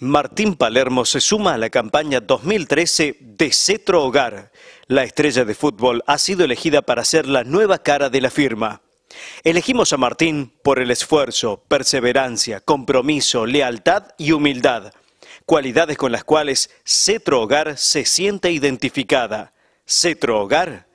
Martín Palermo se suma a la campaña 2013 de Cetro Hogar. La estrella de fútbol ha sido elegida para ser la nueva cara de la firma. Elegimos a Martín por el esfuerzo, perseverancia, compromiso, lealtad y humildad, cualidades con las cuales Cetro Hogar se siente identificada. Cetro Hogar